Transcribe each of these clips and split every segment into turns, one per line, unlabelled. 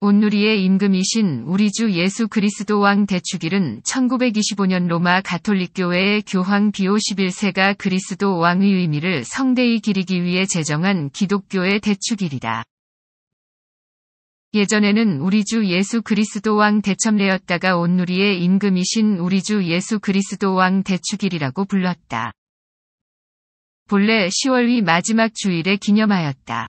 온누리의 임금이신 우리 주 예수 그리스도 왕 대축일은 1925년 로마 가톨릭교회의 교황 비오 11세가 그리스도 왕의 의미를 성대히 기리기 위해 제정한 기독교의 대축일이다. 예전에는 우리 주 예수 그리스도 왕 대첨례였다가 온누리의 임금이신 우리 주 예수 그리스도 왕 대축일이라고 불렀다. 본래 10월 위 마지막 주일에 기념하였다.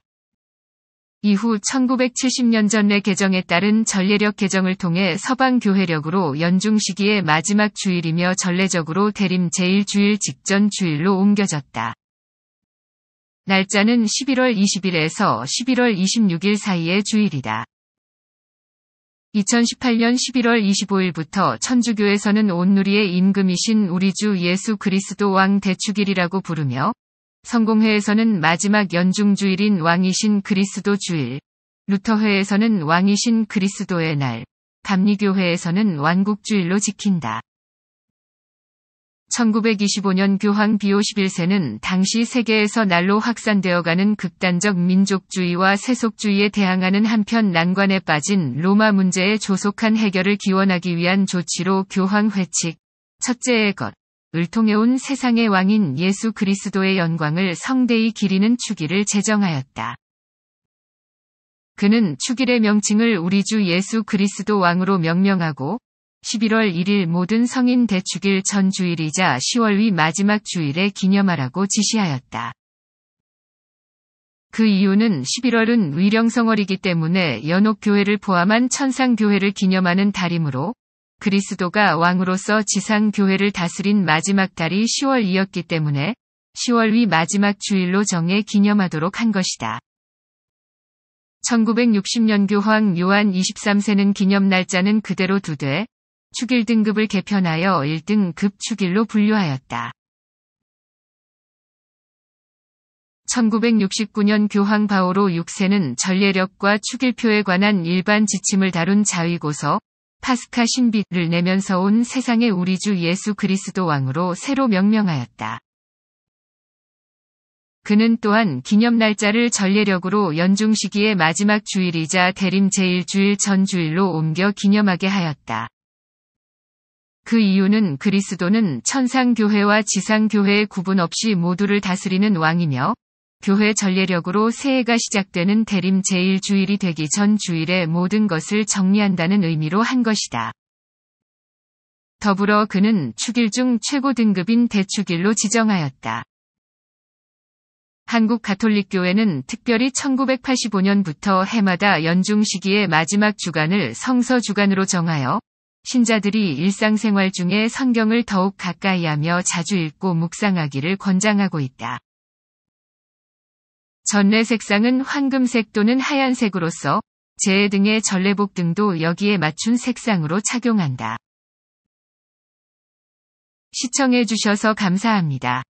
이후 1970년 전례 개정에 따른 전례력 개정을 통해 서방 교회력으로 연중 시기의 마지막 주일이며 전례적으로 대림 제일주일 직전 주일로 옮겨졌다. 날짜는 11월 20일에서 11월 26일 사이의 주일이다. 2018년 11월 25일부터 천주교에서는 온누리의 임금이신 우리 주 예수 그리스도 왕 대축일이라고 부르며 성공회에서는 마지막 연중 주일인 왕이신 그리스도 주일, 루터회에서는 왕이신 그리스도의 날, 감리교회에서는 왕국주일로 지킨다. 1925년 교황 비오 11세는 당시 세계에서 날로 확산되어가는 극단적 민족주의와 세속주의에 대항하는 한편 난관에 빠진 로마 문제의 조속한 해결을 기원하기 위한 조치로 교황 회칙, 첫째의 것, 을 통해 온 세상의 왕인 예수 그리스도의 영광을 성대히 기리는 축일을 제정하였다. 그는 축일의 명칭을 우리 주 예수 그리스도 왕으로 명명하고 11월 1일 모든 성인 대축일 전 주일이자 10월 위 마지막 주일에 기념하라고 지시하였다. 그 이유는 11월은 위령성월이기 때문에 연옥교회를 포함한 천상교회를 기념하는 달이므로 그리스도가 왕으로서 지상 교회를 다스린 마지막 달이 10월이었기 때문에 10월 위 마지막 주일로 정해 기념하도록 한 것이다. 1960년 교황 요한 23세는 기념 날짜는 그대로 두되 축일 등급을 개편하여 1등급 축일로 분류하였다. 1969년 교황 바오로 6세는 전례력과 축일표에 관한 일반 지침을 다룬 자위고서 파스카 신비를 내면서 온세상의 우리 주 예수 그리스도 왕으로 새로 명명하였다. 그는 또한 기념 날짜를 전례력으로 연중 시기의 마지막 주일이자 대림 제일주일전 주일로 옮겨 기념하게 하였다. 그 이유는 그리스도는 천상교회와 지상교회의 구분 없이 모두를 다스리는 왕이며 교회 전례력으로 새해가 시작되는 대림 제일 주일이 되기 전주일에 모든 것을 정리한다는 의미로 한 것이다. 더불어 그는 축일 중 최고 등급인 대축일로 지정하였다. 한국 가톨릭 교회는 특별히 1985년부터 해마다 연중 시기의 마지막 주간을 성서 주간으로 정하여 신자들이 일상생활 중에 성경을 더욱 가까이하며 자주 읽고 묵상하기를 권장하고 있다. 전래 색상은 황금색 또는 하얀색으로서 재해 등의 전래복 등도 여기에 맞춘 색상으로 착용한다. 시청해주셔서 감사합니다.